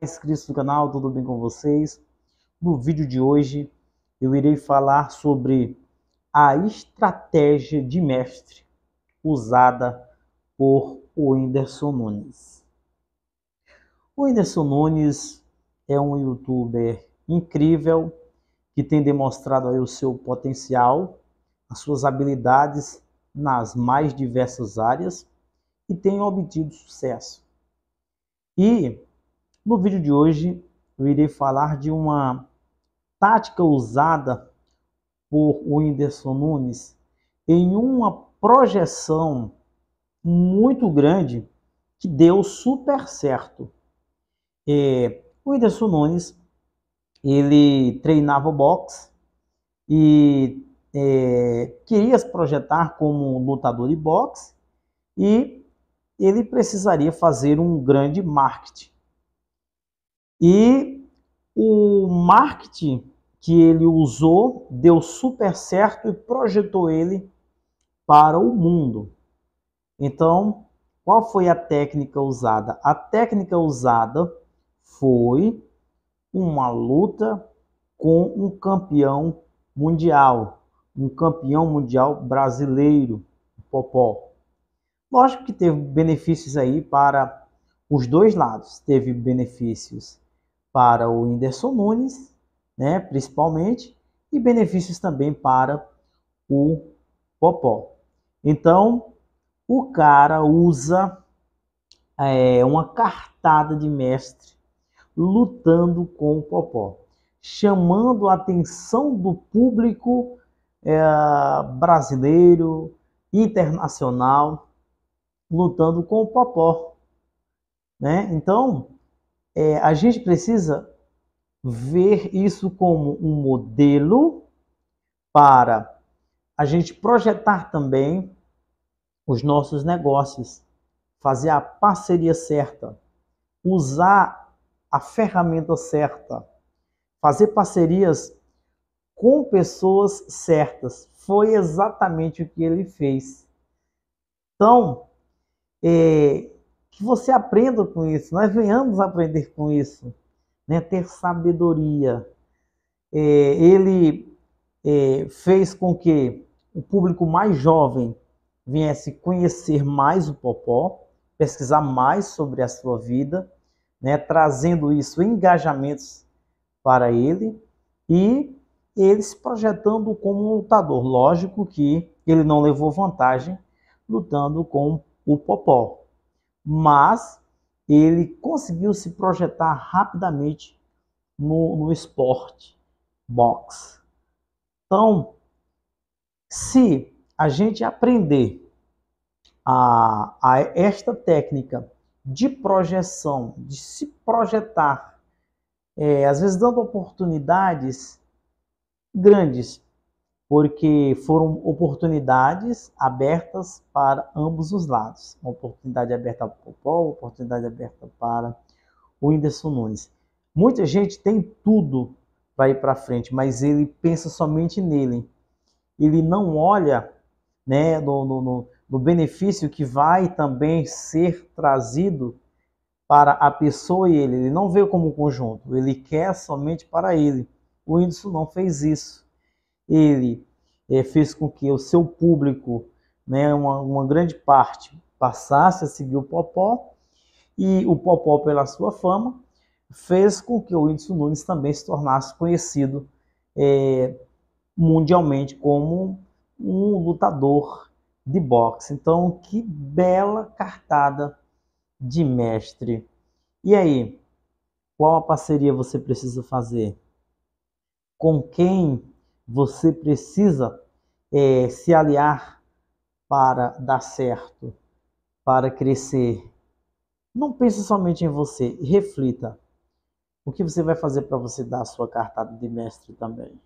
inscritos no canal, tudo bem com vocês? No vídeo de hoje eu irei falar sobre a estratégia de mestre usada por Whindersson Nunes. O Whindersson Nunes é um youtuber incrível que tem demonstrado aí o seu potencial, as suas habilidades nas mais diversas áreas e tem obtido sucesso. E no vídeo de hoje, eu irei falar de uma tática usada por Whindersson Nunes em uma projeção muito grande que deu super certo. É, o Whindersson Nunes ele treinava boxe e é, queria se projetar como lutador de boxe e ele precisaria fazer um grande marketing. E o marketing que ele usou deu super certo e projetou ele para o mundo. Então, qual foi a técnica usada? A técnica usada foi uma luta com um campeão mundial, um campeão mundial brasileiro, o Popó. Lógico que teve benefícios aí para os dois lados. Teve benefícios para o Whindersson Nunes, né, principalmente, e benefícios também para o Popó. Então, o cara usa é, uma cartada de mestre lutando com o Popó, chamando a atenção do público é, brasileiro, internacional, lutando com o Popó. Né? Então, é, a gente precisa ver isso como um modelo para a gente projetar também os nossos negócios, fazer a parceria certa, usar a ferramenta certa, fazer parcerias com pessoas certas. Foi exatamente o que ele fez. Então, é, que você aprenda com isso, nós venhamos aprender com isso, né? ter sabedoria. É, ele é, fez com que o público mais jovem viesse conhecer mais o Popó, pesquisar mais sobre a sua vida, né? trazendo isso engajamentos para ele e ele se projetando como um lutador. Lógico que ele não levou vantagem lutando com o Popó, mas ele conseguiu se projetar rapidamente no, no esporte, box. Então, se a gente aprender a, a esta técnica de projeção, de se projetar, é, às vezes dando oportunidades grandes porque foram oportunidades abertas para ambos os lados. Uma oportunidade aberta para o uma oportunidade aberta para o Whindersson Nunes. Muita gente tem tudo para ir para frente, mas ele pensa somente nele. Ele não olha né, no, no, no benefício que vai também ser trazido para a pessoa e ele. Ele não vê como conjunto, ele quer somente para ele. O Whindersson não fez isso ele é, fez com que o seu público, né, uma, uma grande parte, passasse a seguir o Popó, e o Popó, pela sua fama, fez com que o Whindersson Nunes também se tornasse conhecido é, mundialmente como um lutador de boxe. Então, que bela cartada de mestre. E aí, qual a parceria você precisa fazer? Com quem você precisa é, se aliar para dar certo, para crescer. Não pense somente em você, reflita. O que você vai fazer para você dar a sua cartada de mestre também?